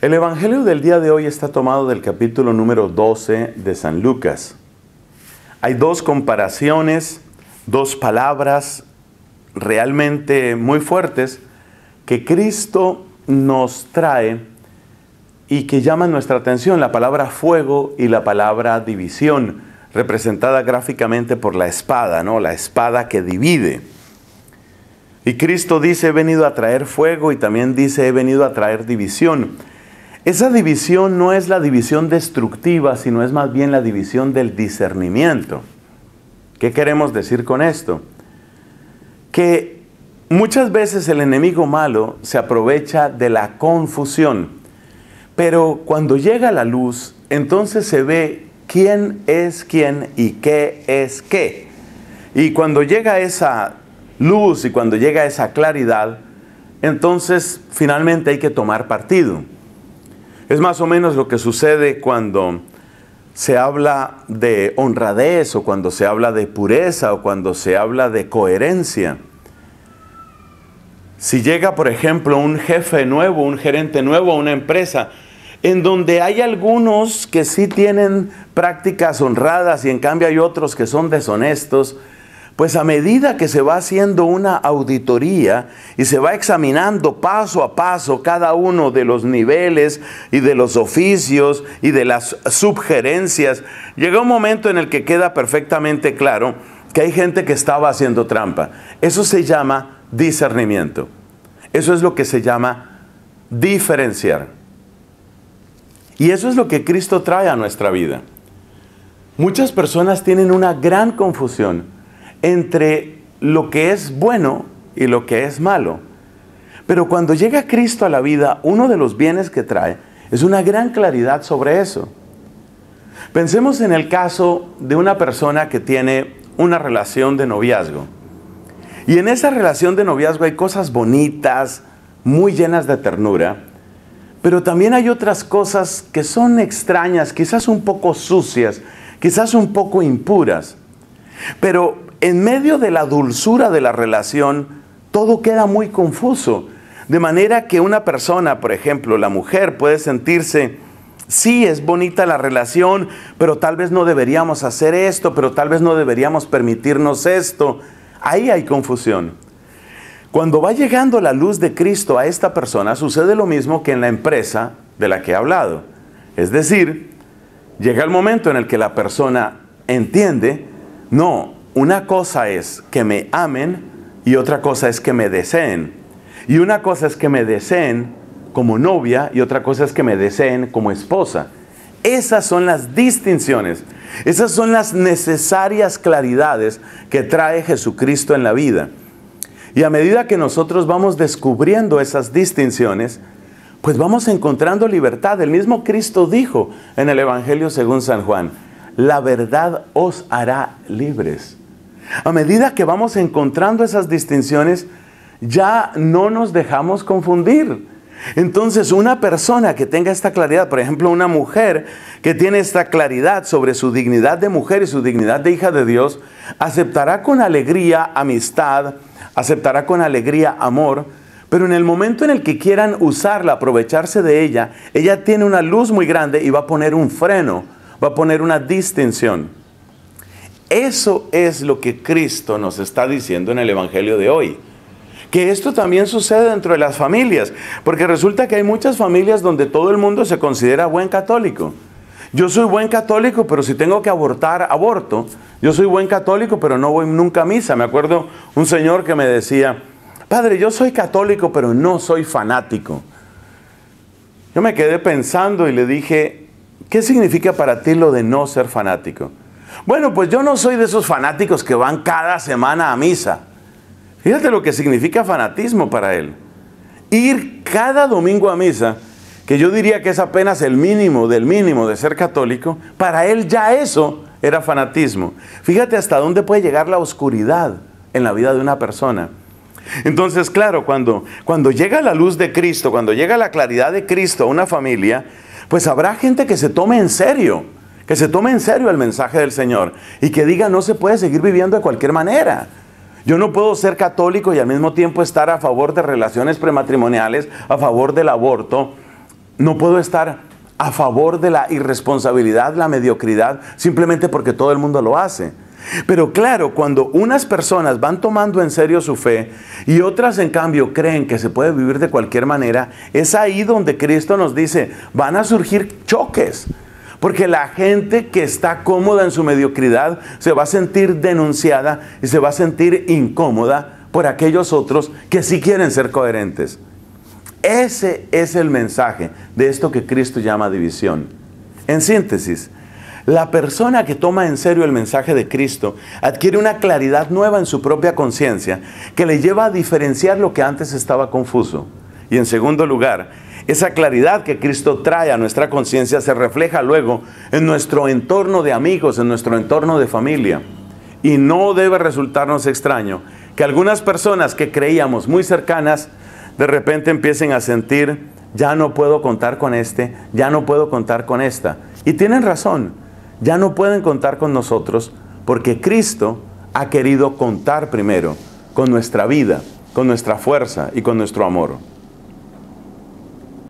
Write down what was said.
El Evangelio del día de hoy está tomado del capítulo número 12 de San Lucas. Hay dos comparaciones, dos palabras realmente muy fuertes que Cristo nos trae y que llaman nuestra atención, la palabra fuego y la palabra división, representada gráficamente por la espada, ¿no? La espada que divide. Y Cristo dice, he venido a traer fuego y también dice, he venido a traer división. Esa división no es la división destructiva, sino es más bien la división del discernimiento. ¿Qué queremos decir con esto? Que muchas veces el enemigo malo se aprovecha de la confusión, pero cuando llega la luz, entonces se ve quién es quién y qué es qué. Y cuando llega esa luz y cuando llega esa claridad, entonces finalmente hay que tomar partido. Es más o menos lo que sucede cuando se habla de honradez o cuando se habla de pureza o cuando se habla de coherencia. Si llega, por ejemplo, un jefe nuevo, un gerente nuevo a una empresa, en donde hay algunos que sí tienen prácticas honradas y en cambio hay otros que son deshonestos, pues a medida que se va haciendo una auditoría y se va examinando paso a paso cada uno de los niveles y de los oficios y de las subgerencias, llega un momento en el que queda perfectamente claro que hay gente que estaba haciendo trampa. Eso se llama discernimiento. Eso es lo que se llama diferenciar. Y eso es lo que Cristo trae a nuestra vida. Muchas personas tienen una gran confusión entre lo que es bueno y lo que es malo. Pero cuando llega Cristo a la vida, uno de los bienes que trae es una gran claridad sobre eso. Pensemos en el caso de una persona que tiene una relación de noviazgo. Y en esa relación de noviazgo hay cosas bonitas, muy llenas de ternura, pero también hay otras cosas que son extrañas, quizás un poco sucias, quizás un poco impuras. Pero en medio de la dulzura de la relación, todo queda muy confuso. De manera que una persona, por ejemplo, la mujer, puede sentirse, sí, es bonita la relación, pero tal vez no deberíamos hacer esto, pero tal vez no deberíamos permitirnos esto. Ahí hay confusión. Cuando va llegando la luz de Cristo a esta persona, sucede lo mismo que en la empresa de la que he hablado. Es decir, llega el momento en el que la persona entiende, no, una cosa es que me amen y otra cosa es que me deseen. Y una cosa es que me deseen como novia y otra cosa es que me deseen como esposa. Esas son las distinciones, esas son las necesarias claridades que trae Jesucristo en la vida. Y a medida que nosotros vamos descubriendo esas distinciones, pues vamos encontrando libertad. El mismo Cristo dijo en el Evangelio según San Juan, la verdad os hará libres. A medida que vamos encontrando esas distinciones, ya no nos dejamos confundir. Entonces, una persona que tenga esta claridad, por ejemplo, una mujer que tiene esta claridad sobre su dignidad de mujer y su dignidad de hija de Dios, aceptará con alegría amistad, aceptará con alegría amor, pero en el momento en el que quieran usarla, aprovecharse de ella, ella tiene una luz muy grande y va a poner un freno, va a poner una distinción. Eso es lo que Cristo nos está diciendo en el Evangelio de hoy. Que esto también sucede dentro de las familias, porque resulta que hay muchas familias donde todo el mundo se considera buen católico. Yo soy buen católico, pero si tengo que abortar, aborto. Yo soy buen católico, pero no voy nunca a misa. Me acuerdo un señor que me decía, padre, yo soy católico, pero no soy fanático. Yo me quedé pensando y le dije, ¿qué significa para ti lo de no ser fanático? Bueno, pues yo no soy de esos fanáticos que van cada semana a misa. Fíjate lo que significa fanatismo para él. Ir cada domingo a misa, que yo diría que es apenas el mínimo del mínimo de ser católico, para él ya eso era fanatismo. Fíjate hasta dónde puede llegar la oscuridad en la vida de una persona. Entonces, claro, cuando, cuando llega la luz de Cristo, cuando llega la claridad de Cristo a una familia, pues habrá gente que se tome en serio que se tome en serio el mensaje del Señor y que diga no se puede seguir viviendo de cualquier manera. Yo no puedo ser católico y al mismo tiempo estar a favor de relaciones prematrimoniales, a favor del aborto. No puedo estar a favor de la irresponsabilidad, la mediocridad, simplemente porque todo el mundo lo hace. Pero claro, cuando unas personas van tomando en serio su fe y otras en cambio creen que se puede vivir de cualquier manera, es ahí donde Cristo nos dice, van a surgir choques. Porque la gente que está cómoda en su mediocridad se va a sentir denunciada y se va a sentir incómoda por aquellos otros que sí quieren ser coherentes. Ese es el mensaje de esto que Cristo llama división. En síntesis, la persona que toma en serio el mensaje de Cristo adquiere una claridad nueva en su propia conciencia que le lleva a diferenciar lo que antes estaba confuso. Y en segundo lugar, esa claridad que Cristo trae a nuestra conciencia se refleja luego en nuestro entorno de amigos, en nuestro entorno de familia. Y no debe resultarnos extraño que algunas personas que creíamos muy cercanas de repente empiecen a sentir, ya no puedo contar con este, ya no puedo contar con esta. Y tienen razón, ya no pueden contar con nosotros porque Cristo ha querido contar primero con nuestra vida, con nuestra fuerza y con nuestro amor.